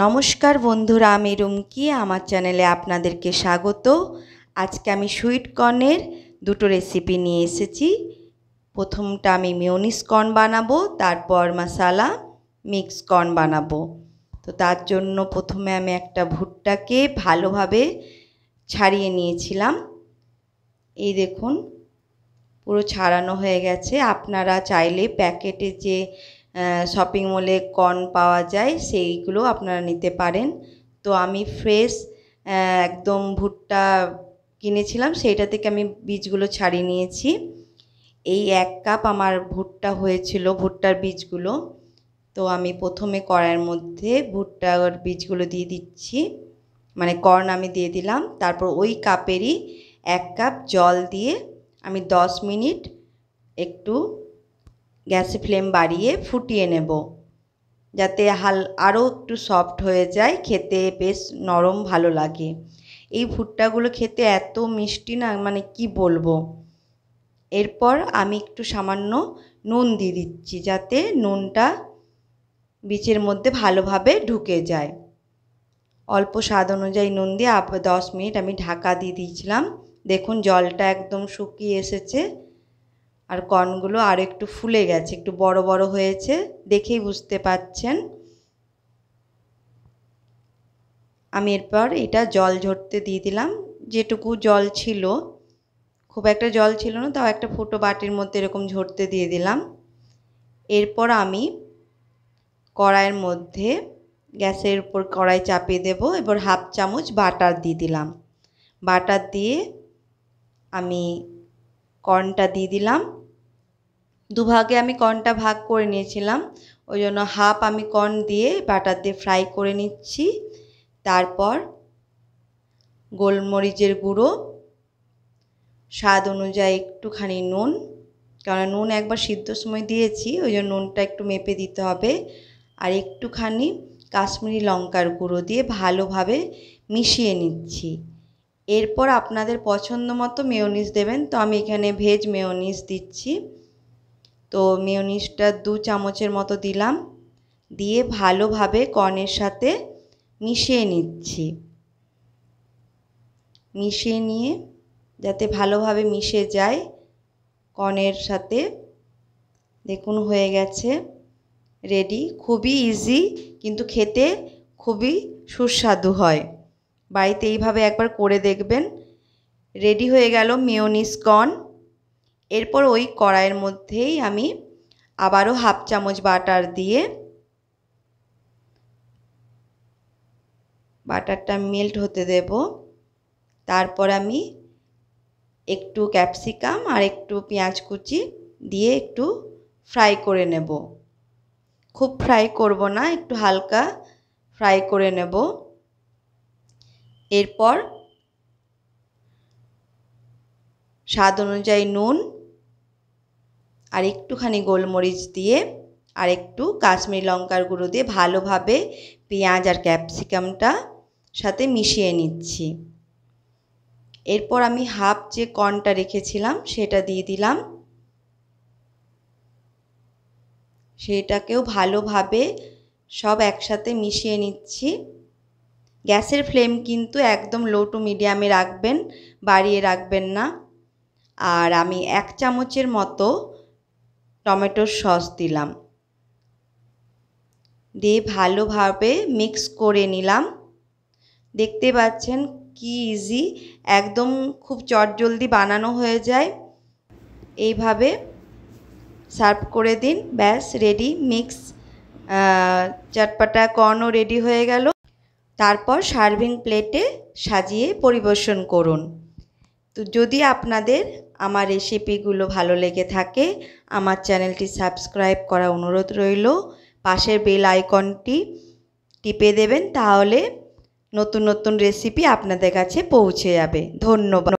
নমস্কার বন্ধুরা আমি রুমকি আমার চ্যানেলে আপনাদেরকে স্বাগত আজকে আমি সুইট কর্নের দুটো রেসিপি নিয়ে এসেছি প্রথমটা আমি মিউনিস কর্ন বানাবো তারপর মশালা মিক্স কর্ন বানাবো তো তার জন্য প্রথমে আমি একটা ভুট্টাকে ভালোভাবে ছাড়িয়ে নিয়েছিলাম এই দেখুন পুরো ছাড়ানো হয়ে গেছে আপনারা চাইলে প্যাকেটে যে শপিং মলে কর্ন পাওয়া যায় সেইগুলো আপনারা নিতে পারেন তো আমি ফ্রেশ একদম ভুট্টা কিনেছিলাম সেইটা থেকে আমি বীজগুলো ছাড়িয়ে নিয়েছি এই এক কাপ আমার ভুট্টা হয়েছিল ভুট্টার বীজগুলো তো আমি প্রথমে কড়াইয়ের মধ্যে ভুট্টার বীজগুলো দিয়ে দিচ্ছি মানে কর্ন আমি দিয়ে দিলাম তারপর ওই কাপেরই এক কাপ জল দিয়ে আমি দশ মিনিট একটু গ্যাসে ফ্লেম বাড়িয়ে ফুটিয়ে নেব যাতে হাল আরও একটু সফট হয়ে যায় খেতে বেশ নরম ভালো লাগে এই ভুট্টাগুলো খেতে এত মিষ্টি না মানে কি বলবো এরপর আমি একটু সামান্য নুন দিয়ে দিচ্ছি যাতে নুনটা বীচের মধ্যে ভালোভাবে ঢুকে যায় অল্প স্বাদ অনুযায়ী নুন দিয়ে আপ দশ মিনিট আমি ঢাকা দিয়ে দিয়েছিলাম দেখুন জলটা একদম শুকিয়ে এসেছে আর কর্নগুলো আর একটু ফুলে গেছে একটু বড় বড় হয়েছে দেখেই বুঝতে পাচ্ছেন আমি এরপর এটা জল ঝরতে দিয়ে দিলাম যেটুকু জল ছিল খুব একটা জল ছিল না তাও একটা ফুটো বাটির মধ্যে এরকম ঝরতে দিয়ে দিলাম এরপর আমি কড়াইয়ের মধ্যে গ্যাসের উপর কড়াই চাপিয়ে দেব এবার হাফ চামচ বাটার দিয়ে দিলাম বাটার দিয়ে আমি কর্নটা দিয়ে দিলাম দুভাগে আমি কর্নটা ভাগ করে নিয়েছিলাম ওই জন্য হাফ আমি কর্ন দিয়ে বাটার দিয়ে ফ্রাই করে নিচ্ছি তারপর গোলমরিচের গুঁড়ো স্বাদ অনুযায়ী একটুখানি নুন কারণ নুন একবার সিদ্ধ সময় দিয়েছি ওই জন্য নুনটা একটু মেপে দিতে হবে আর একটুখানি কাশ্মীরি লঙ্কার গুঁড়ো দিয়ে ভালোভাবে মিশিয়ে নিচ্ছি এরপর আপনাদের পছন্দ মতো মেয়নিজ দেবেন তো আমি এখানে ভেজ মেয়নিজ দিচ্ছি তো মেয়নিজটা দু চামচের মতো দিলাম দিয়ে ভালোভাবে কর্নের সাথে মিশিয়ে নিচ্ছি মিশিয়ে নিয়ে যাতে ভালোভাবে মিশে যায় কর্নের সাথে দেখুন হয়ে গেছে রেডি খুবই ইজি কিন্তু খেতে খুবই সুস্বাদু হয় বাড়িতে এইভাবে একবার করে দেখবেন রেডি হয়ে গেল মেয়নিস কর্ন এরপর ওই কড়াইয়ের মধ্যেই আমি আবারও হাফ চামচ বাটার দিয়ে বাটারটা মেল্ট হতে দেব তারপর আমি একটু ক্যাপসিকাম আর একটু পেঁয়াজ কুচি দিয়ে একটু ফ্রাই করে নেব খুব ফ্রাই করব না একটু হালকা ফ্রাই করে নেব এরপর স্বাদ অনুযায়ী নুন আর একটুখানি গোলমরিচ দিয়ে আর একটু কাশ্মীরি লঙ্কার গুঁড়ো দিয়ে ভালোভাবে পেঁয়াজ আর ক্যাপসিকামটা সাথে মিশিয়ে নিচ্ছি এরপর আমি হাফ যে কর্নটা রেখেছিলাম সেটা দিয়ে দিলাম সেটাকেও ভালোভাবে সব একসাথে মিশিয়ে নিচ্ছি গ্যাসের ফ্লেম কিন্তু একদম লো টু মিডিয়ামে রাখবেন বাড়িয়ে রাখবেন না আর আমি এক চামচের মতো টমেটোর সস দিলাম দিয়ে ভালোভাবে মিক্স করে নিলাম দেখতে পাচ্ছেন কি ইজি একদম খুব চটজলদি বানানো হয়ে যায় এইভাবে সার্ভ করে দিন ব্যাস রেডি মিক্স চটপাটা কর্নও রেডি হয়ে গেল তারপর সার্ভিং প্লেটে সাজিয়ে পরিবেশন করুন তো যদি আপনাদের আমার রেসিপিগুলো ভালো লেগে থাকে আমার চ্যানেলটি সাবস্ক্রাইব করা অনুরোধ রইল পাশের বেল আইকনটি টিপে দেবেন তাহলে নতুন নতুন রেসিপি আপনাদের কাছে পৌঁছে যাবে ধন্যবাদ